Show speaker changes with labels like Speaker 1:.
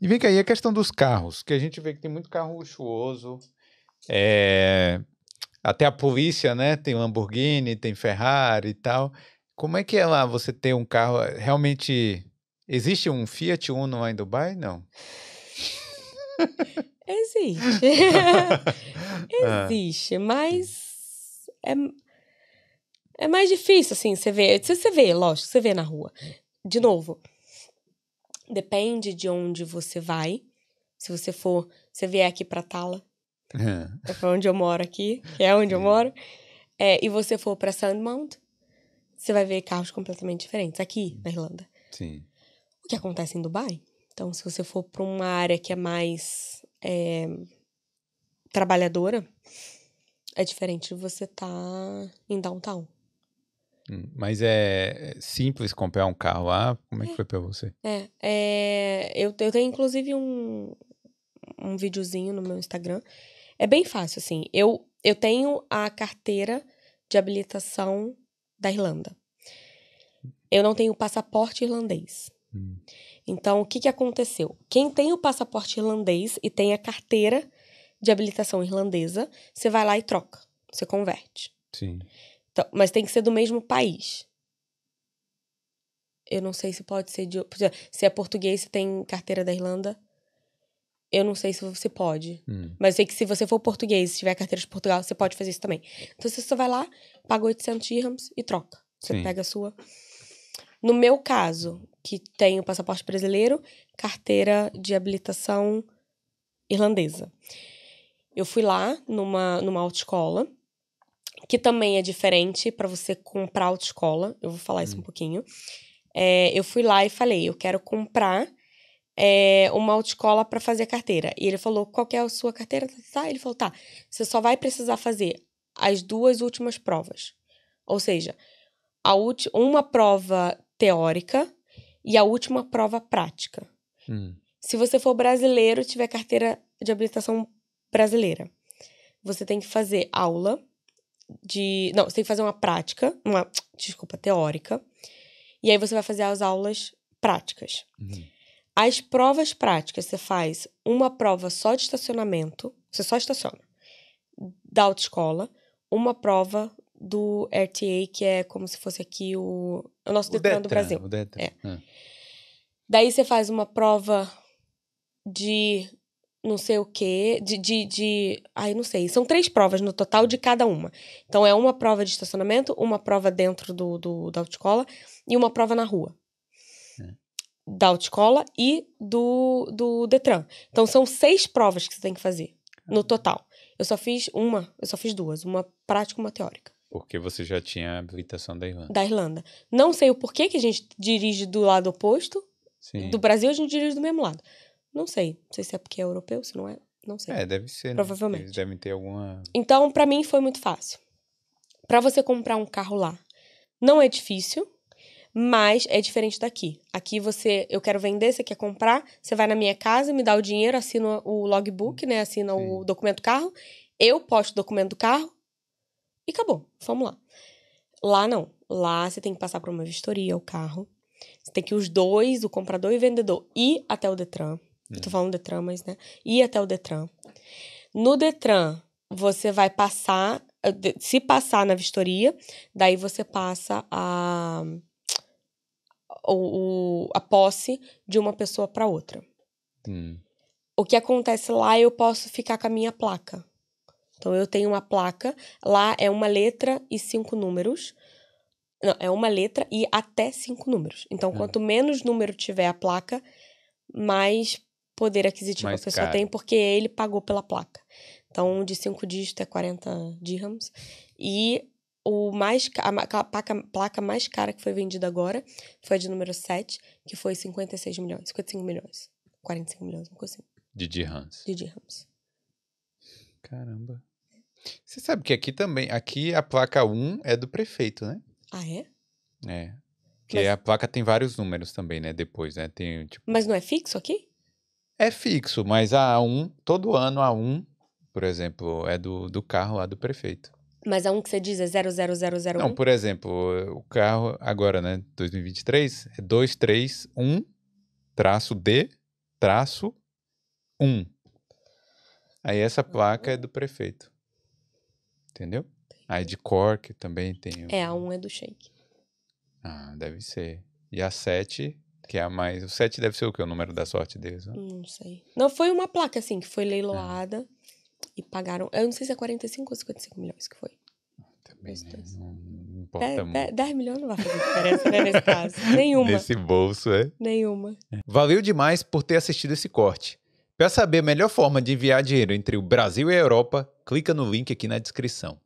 Speaker 1: E vem cá, e a questão dos carros, que a gente vê que tem muito carro luxuoso, é... até a polícia, né? Tem Lamborghini, tem Ferrari e tal. Como é que é lá você ter um carro realmente... Existe um Fiat Uno lá em Dubai? Não.
Speaker 2: Existe. Ah. Existe, mas é, é mais difícil, assim, você vê. Você vê, lógico, você vê na rua. De novo, Depende de onde você vai. Se você for, você vier aqui para Tala, é, é onde eu moro aqui, que é onde eu moro, é, e você for para Sandmount, você vai ver carros completamente diferentes aqui na Irlanda. Sim. O que acontece em Dubai? Então, se você for para uma área que é mais é, trabalhadora, é diferente de você estar tá em downtown.
Speaker 1: Mas é, é simples comprar um carro lá? Como é que é. foi para você?
Speaker 2: É, é eu, eu, tenho inclusive um, um videozinho no meu Instagram. É bem fácil, assim. Eu, eu tenho a carteira de habilitação da Irlanda. Eu não tenho passaporte irlandês. Hum. Então, o que, que aconteceu? Quem tem o passaporte irlandês e tem a carteira de habilitação irlandesa, você vai lá e troca, você converte. Sim. Então, mas tem que ser do mesmo país. Eu não sei se pode ser de. Se é português, você tem carteira da Irlanda. Eu não sei se você pode. Hum. Mas sei que se você for português, e tiver carteira de Portugal, você pode fazer isso também. Então você só vai lá, paga 800 dirhams e troca. Você Sim. pega a sua. No meu caso, que tenho passaporte brasileiro, carteira de habilitação irlandesa. Eu fui lá numa, numa autoescola que também é diferente para você comprar autoescola. Eu vou falar isso hum. um pouquinho. É, eu fui lá e falei, eu quero comprar é, uma autoescola para fazer carteira. E ele falou, qual é a sua carteira? Tá, ele falou, tá, você só vai precisar fazer as duas últimas provas. Ou seja, a uma prova teórica e a última prova prática. Hum. Se você for brasileiro, tiver carteira de habilitação brasileira, você tem que fazer aula de. Não, você tem que fazer uma prática, uma. Desculpa, teórica. E aí você vai fazer as aulas práticas. Uhum. As provas práticas, você faz uma prova só de estacionamento, você só estaciona, da autoescola, uma prova do RTA, que é como se fosse aqui o, o nosso o Detran do Brasil. O Detran. É. É. Daí você faz uma prova de não sei o quê, de, de, de. Ai, não sei. São três provas no total de cada uma. Então é uma prova de estacionamento, uma prova dentro do, do da autoescola e uma prova na rua. É. Da autoescola e do, do Detran. Então são seis provas que você tem que fazer ah. no total. Eu só fiz uma, eu só fiz duas, uma prática e uma teórica.
Speaker 1: Porque você já tinha a habilitação da Irlanda.
Speaker 2: Da Irlanda. Não sei o porquê que a gente dirige do lado oposto. Sim. Do Brasil a gente dirige do mesmo lado. Não sei. Não sei se é porque é europeu, se não é. Não sei. É, deve ser. Né? Provavelmente. Né? Eles
Speaker 1: devem ter alguma.
Speaker 2: Então, para mim foi muito fácil. Para você comprar um carro lá, não é difícil, mas é diferente daqui. Aqui você, eu quero vender, você quer comprar, você vai na minha casa, me dá o dinheiro, assina o logbook, né? Assina Sim. o documento do carro, eu posto o documento do carro e acabou. Vamos lá. Lá não. Lá você tem que passar por uma vistoria o carro. Você tem que ir os dois, o comprador e o vendedor, ir até o Detran eu tô hum. falando Detran, mas, né? Ir até o Detran. No Detran, você vai passar, eh, se passar na vistoria, daí você passa a, o, a posse de uma pessoa para outra. Hum. O que acontece lá, eu posso ficar com a minha placa. Então, eu tenho uma placa, lá é uma letra e cinco números. Não, é uma letra e até cinco números. Então, hum. quanto menos número tiver a placa, mais poder aquisitivo Mais a pessoa caro. tem, porque ele pagou pela placa. Então, de 5 dígitos é 40 dirhams. E o mais a placa, placa mais cara que foi vendida agora foi a de número 7, que foi 56 milhões, 55 milhões, 45 milhões, uma coisa assim. De dirhams. De dirhams.
Speaker 1: Caramba. Você sabe que aqui também, aqui a placa 1 é do prefeito, né? Ah, é? É. Porque Mas... a placa tem vários números também, né? Depois, né? Tem, tipo...
Speaker 2: Mas não é fixo aqui?
Speaker 1: é fixo, mas a A1, todo ano a A1, por exemplo, é do, do carro lá do prefeito.
Speaker 2: Mas a um que você diz é 00001? Não,
Speaker 1: por exemplo, o carro agora, né, 2023, é 231 traço D traço 1. Aí essa hum, placa é hum. do prefeito. Entendeu? Aí de Cork também tem.
Speaker 2: O... É, a 1 é do Sheik.
Speaker 1: Ah, deve ser. E a 7 que é a mais. O 7 deve ser o que? O número da sorte deles, né? Não
Speaker 2: sei. Não, foi uma placa, assim, que foi leiloada é. e pagaram. Eu não sei se é 45 ou 55 milhões que foi. Também, né? não,
Speaker 1: importa dez, muito. 10 milhões não vai fazer diferença, né, nesse caso. Nenhuma. Nesse bolso, é? Nenhuma. É. Valeu demais por ter assistido esse corte. Para saber a melhor forma de enviar dinheiro entre o Brasil e a Europa, clica no link aqui na descrição.